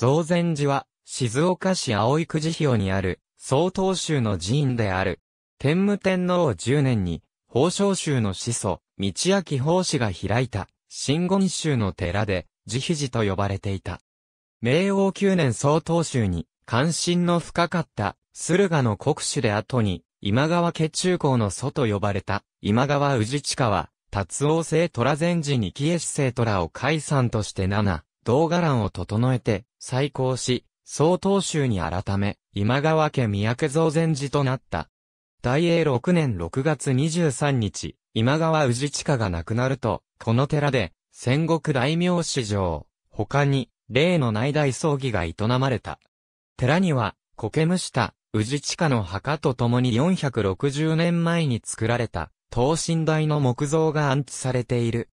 増禅寺は、静岡市葵久慈表にある、曹洞宗の寺院である。天武天皇十年に、宝生宗の始祖、道明法師が開いた、新言宗の寺で、慈悲寺と呼ばれていた。明王九年曹洞宗に、関心の深かった、駿河の国主で後に、今川家中公の祖と呼ばれた、今川氏下は、達王政虎前寺に紀恵市虎を解散として七。動画欄を整えて、再興し、総統州に改め、今川家三宅造前寺となった。大英6年6月23日、今川氏近が亡くなると、この寺で、戦国大名史上、他に、例の内大葬儀が営まれた。寺には、苔むした氏近の墓と共に460年前に作られた、等身大の木像が安置されている。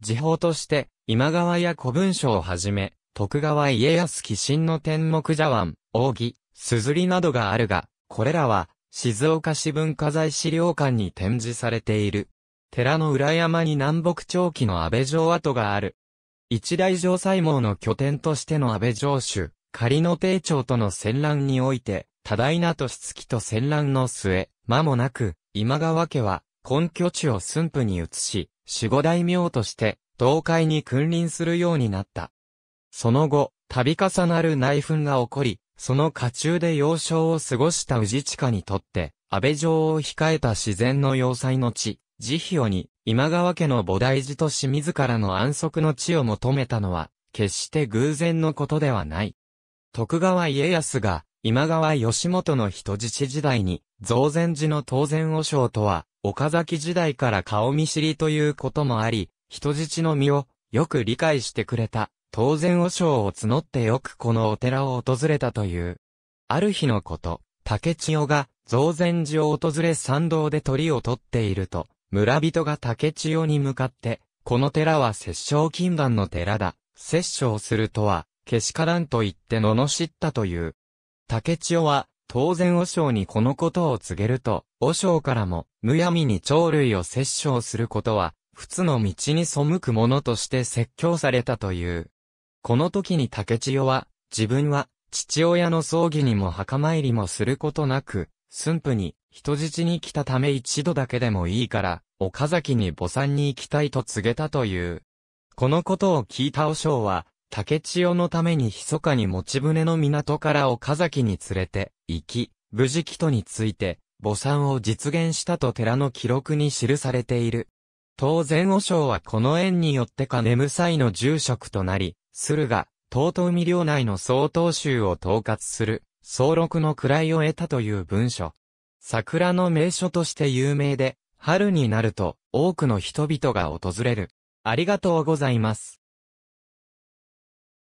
時報として、今川や古文書をはじめ、徳川家康寄進の天目茶碗、扇、硯などがあるが、これらは、静岡市文化財資料館に展示されている。寺の裏山に南北朝期の安倍城跡がある。一大城西網の拠点としての安倍城主、仮の帝長との戦乱において、多大な年月と戦乱の末、間もなく、今川家は、根拠地を駿府に移し、守護大名として、東海に君臨するようになった。その後、度重なる内紛が起こり、その家中で幼少を過ごした宇治地下にとって、安倍城を控えた自然の要塞の地、慈悲をに、今川家の菩提寺とし自らの安息の地を求めたのは、決して偶然のことではない。徳川家康が、今川義元の人質時代に、増前寺の当然和尚とは、岡崎時代から顔見知りということもあり、人質の身をよく理解してくれた、当然和尚を募ってよくこのお寺を訪れたという。ある日のこと、竹千代が増禅寺を訪れ参道で鳥を取っていると、村人が竹千代に向かって、この寺は殺生禁断の寺だ。殺生するとは、けしからんと言って罵ったという。竹千代は、当然和尚にこのことを告げると、和尚からも、むやみに鳥類を殺傷することは、仏の道に背く者として説教されたという。この時に竹千代は、自分は、父親の葬儀にも墓参りもすることなく、駿府に、人質に来たため一度だけでもいいから、岡崎に墓参に行きたいと告げたという。このことを聞いた和尚は、竹千代のために密かに持ち船の港から岡崎に連れて行き、無事木とについて、母産を実現したと寺の記録に記されている。当然和尚はこの縁によってか眠祭の住職となり、駿河、東東海領内の総統州を統括する、総録の位を得たという文書。桜の名所として有名で、春になると多くの人々が訪れる。ありがとうございます。